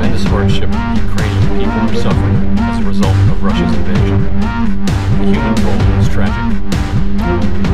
tremendous hardship Ukrainian people are suffering as a result of Russia's invasion. The human toll is tragic.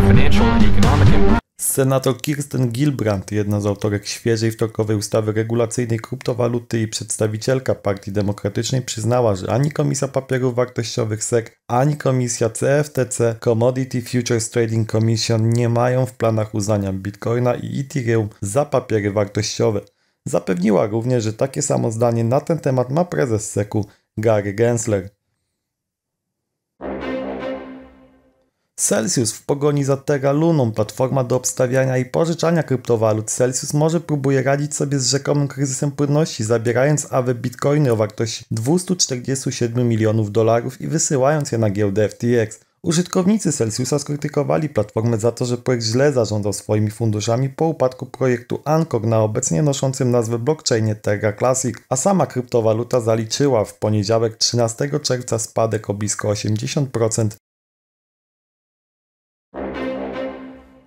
Financial and economic impact Senator Kirsten Gilbrand, jedna z autorek świeżej wtorkowej ustawy regulacyjnej kryptowaluty i przedstawicielka Partii Demokratycznej, przyznała, że ani Komisja Papierów Wartościowych SEC, ani Komisja CFTC, Commodity Futures Trading Commission nie mają w planach uznania bitcoina i Ethereum za papiery wartościowe. Zapewniła również, że takie samo zdanie na ten temat ma prezes SEKU Gary Gensler. Celsius w pogoni za Terra Luną, platforma do obstawiania i pożyczania kryptowalut. Celsius może próbuje radzić sobie z rzekomym kryzysem płynności, zabierając AWE bitcoiny o wartości 247 milionów dolarów i wysyłając je na giełdę FTX. Użytkownicy Celsiusa skrytykowali platformę za to, że projekt źle zarządzał swoimi funduszami po upadku projektu Anchor na obecnie noszącym nazwę blockchainie Terra Classic, a sama kryptowaluta zaliczyła w poniedziałek 13 czerwca spadek o blisko 80%.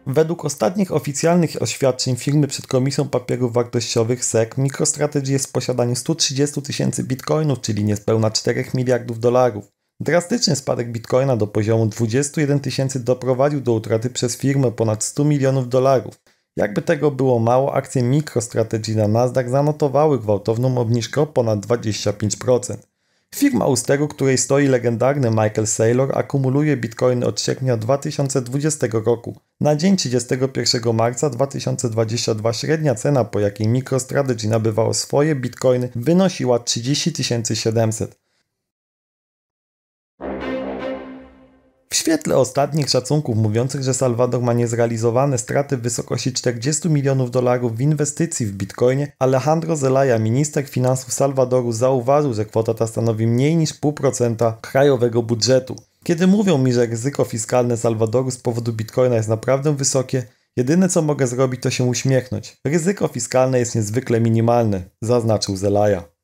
Według ostatnich oficjalnych oświadczeń firmy przed Komisją Papierów Wartościowych SEC, MicroStrategy jest w posiadaniu 130 tysięcy bitcoinów, czyli niespełna 4 miliardów dolarów. Drastyczny spadek bitcoina do poziomu 21 tysięcy doprowadził do utraty przez firmę ponad 100 milionów dolarów. Jakby tego było mało, akcje MicroStrategy na Nasdaq zanotowały gwałtowną obniżkę o ponad 25%. Firma Austero, której stoi legendarny Michael Saylor, akumuluje bitcoiny od sierpnia 2020 roku. Na dzień 31 marca 2022 średnia cena, po jakiej MicroStrategy nabywało swoje bitcoiny, wynosiła 30 700. W świetle ostatnich szacunków mówiących, że Salwador ma niezrealizowane straty w wysokości 40 milionów dolarów w inwestycji w bitcoinie, Alejandro Zelaya, minister finansów Salwadoru, zauważył, że kwota ta stanowi mniej niż 0,5% krajowego budżetu. Kiedy mówią mi, że ryzyko fiskalne Salwadoru z powodu bitcoina jest naprawdę wysokie, jedyne co mogę zrobić to się uśmiechnąć. Ryzyko fiskalne jest niezwykle minimalne, zaznaczył Zelaya.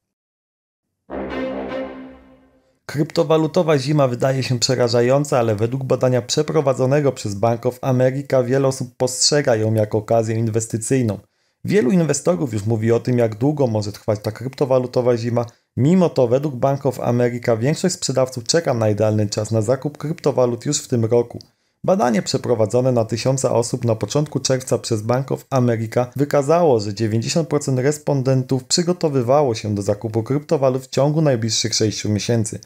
Kryptowalutowa zima wydaje się przerażająca, ale według badania przeprowadzonego przez Bank of America wiele osób postrzega ją jako okazję inwestycyjną. Wielu inwestorów już mówi o tym, jak długo może trwać ta kryptowalutowa zima. Mimo to, według Bank of America, większość sprzedawców czeka na idealny czas na zakup kryptowalut już w tym roku. Badanie przeprowadzone na tysiąca osób na początku czerwca przez Bank of America wykazało, że 90% respondentów przygotowywało się do zakupu kryptowalut w ciągu najbliższych 6 miesięcy.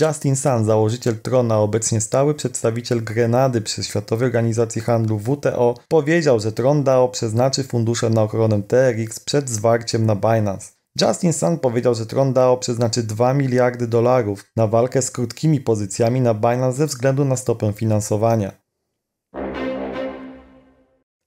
Justin Sun, założyciel Trona, obecnie stały przedstawiciel Grenady przy Światowej Organizacji Handlu WTO, powiedział, że Tron DAO przeznaczy fundusze na ochronę TRX przed zwarciem na Binance. Justin Sun powiedział, że Tron DAO przeznaczy 2 miliardy dolarów na walkę z krótkimi pozycjami na Binance ze względu na stopę finansowania.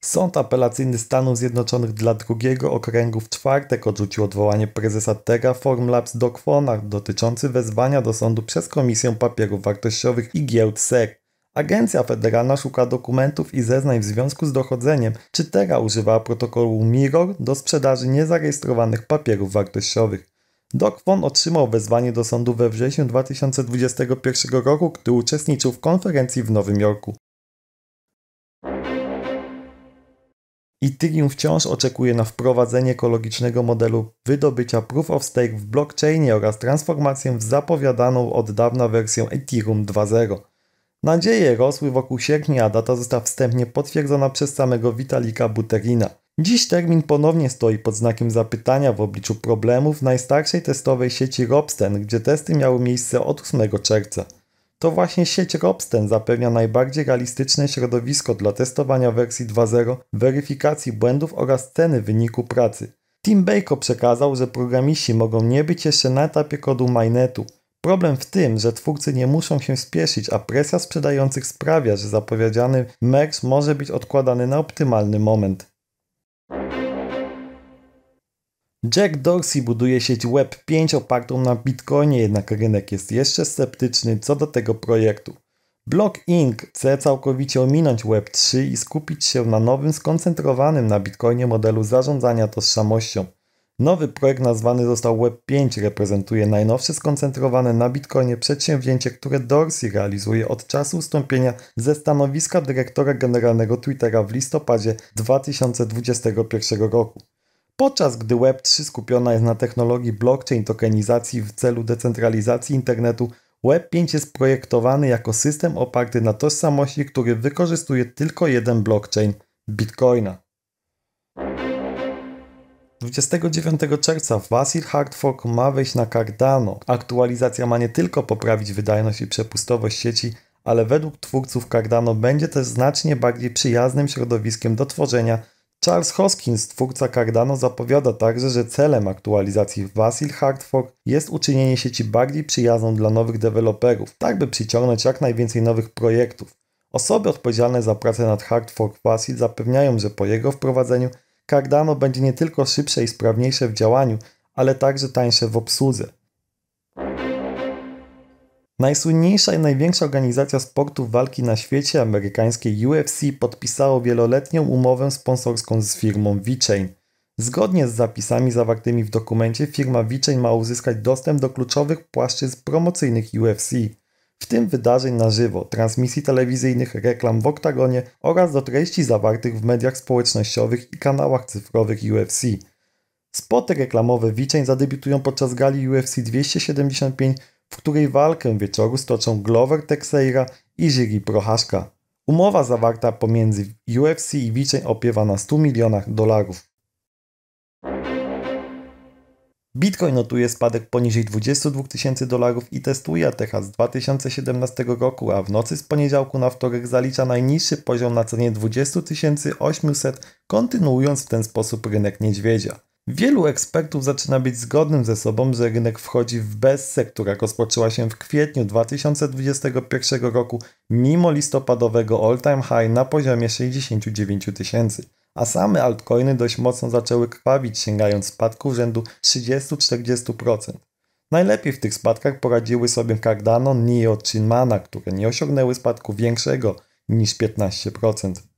Sąd apelacyjny Stanów Zjednoczonych dla drugiego okręgu w czwartek odrzucił odwołanie prezesa Terraform Labs do Kwonach dotyczący wezwania do sądu przez Komisję Papierów Wartościowych i Giełd SEC. Agencja Federalna szuka dokumentów i zeznań w związku z dochodzeniem, czy Terra używała protokołu Mirror do sprzedaży niezarejestrowanych papierów wartościowych. Doc Von otrzymał wezwanie do sądu we wrześniu 2021 roku, gdy uczestniczył w konferencji w Nowym Jorku. Ethereum wciąż oczekuje na wprowadzenie ekologicznego modelu wydobycia Proof of Stake w blockchainie oraz transformację w zapowiadaną od dawna wersję Ethereum 2.0. Nadzieje rosły wokół sierpnia, a data została wstępnie potwierdzona przez samego Witalika Buterina. Dziś termin ponownie stoi pod znakiem zapytania w obliczu problemów najstarszej testowej sieci Robsten, gdzie testy miały miejsce od 8 czerwca. To właśnie sieć Robsten zapewnia najbardziej realistyczne środowisko dla testowania wersji 2.0, weryfikacji błędów oraz ceny wyniku pracy. Tim Baker przekazał, że programiści mogą nie być jeszcze na etapie kodu mainnetu. Problem w tym, że twórcy nie muszą się spieszyć, a presja sprzedających sprawia, że zapowiedziany merch może być odkładany na optymalny moment. Jack Dorsey buduje sieć Web5 opartą na Bitcoinie, jednak rynek jest jeszcze sceptyczny co do tego projektu. Block Inc. chce całkowicie ominąć Web3 i skupić się na nowym, skoncentrowanym na Bitcoinie modelu zarządzania tożsamością. Nowy projekt nazwany został Web5 reprezentuje najnowsze skoncentrowane na Bitcoinie przedsięwzięcie, które Dorsey realizuje od czasu ustąpienia ze stanowiska dyrektora generalnego Twittera w listopadzie 2021 roku. Podczas gdy Web3 skupiona jest na technologii blockchain tokenizacji w celu decentralizacji internetu, Web5 jest projektowany jako system oparty na tożsamości, który wykorzystuje tylko jeden blockchain Bitcoina. 29 czerwca Vasil Hardfork ma wejść na Cardano. Aktualizacja ma nie tylko poprawić wydajność i przepustowość sieci, ale według twórców Cardano będzie też znacznie bardziej przyjaznym środowiskiem do tworzenia Charles Hoskins, twórca Cardano, zapowiada także, że celem aktualizacji Vasil Hardfork jest uczynienie sieci bardziej przyjazną dla nowych deweloperów, tak by przyciągnąć jak najwięcej nowych projektów. Osoby odpowiedzialne za pracę nad Hardfork Vasil zapewniają, że po jego wprowadzeniu Cardano będzie nie tylko szybsze i sprawniejsze w działaniu, ale także tańsze w obsłudze. Najsłynniejsza i największa organizacja sportu walki na świecie, amerykańskie UFC, podpisało wieloletnią umowę sponsorską z firmą VeChain. Zgodnie z zapisami zawartymi w dokumencie, firma VeChain ma uzyskać dostęp do kluczowych płaszczyzn promocyjnych UFC, w tym wydarzeń na żywo, transmisji telewizyjnych, reklam w oktagonie oraz do treści zawartych w mediach społecznościowych i kanałach cyfrowych UFC. Spoty reklamowe VeChain zadebiutują podczas gali UFC 275 w której walkę wieczoru stoczą Glover Teixeira i Jiri Prochaska. Umowa zawarta pomiędzy UFC i Wiczeń opiewa na 100 milionach dolarów. Bitcoin notuje spadek poniżej 22 tysięcy dolarów i testuje ATH z 2017 roku, a w nocy z poniedziałku na wtorek zalicza najniższy poziom na cenie 20 800, kontynuując w ten sposób rynek niedźwiedzia. Wielu ekspertów zaczyna być zgodnym ze sobą, że rynek wchodzi w bessę, która rozpoczęła się w kwietniu 2021 roku mimo listopadowego all-time high na poziomie 69 tysięcy, a same altcoiny dość mocno zaczęły krwawić, sięgając spadków rzędu 30-40%. Najlepiej w tych spadkach poradziły sobie Cardano, Nio czy które nie osiągnęły spadku większego niż 15%.